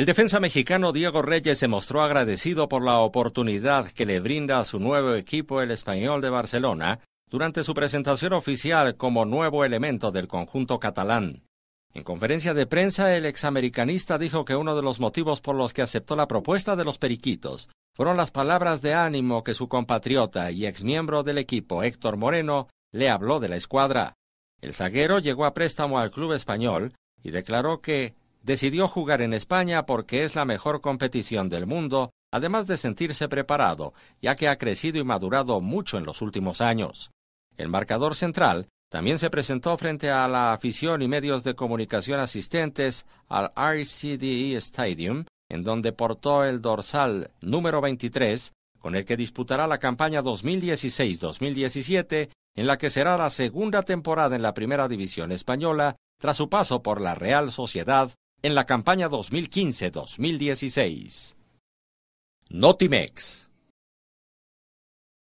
El defensa mexicano Diego Reyes se mostró agradecido por la oportunidad que le brinda a su nuevo equipo el español de Barcelona durante su presentación oficial como nuevo elemento del conjunto catalán. En conferencia de prensa, el examericanista dijo que uno de los motivos por los que aceptó la propuesta de los Periquitos fueron las palabras de ánimo que su compatriota y exmiembro del equipo Héctor Moreno le habló de la escuadra. El zaguero llegó a préstamo al club español y declaró que decidió jugar en España porque es la mejor competición del mundo, además de sentirse preparado, ya que ha crecido y madurado mucho en los últimos años. El marcador central también se presentó frente a la afición y medios de comunicación asistentes al RCDE Stadium, en donde portó el dorsal número 23, con el que disputará la campaña 2016-2017, en la que será la segunda temporada en la Primera División Española tras su paso por la Real Sociedad en la campaña 2015-2016. Notimex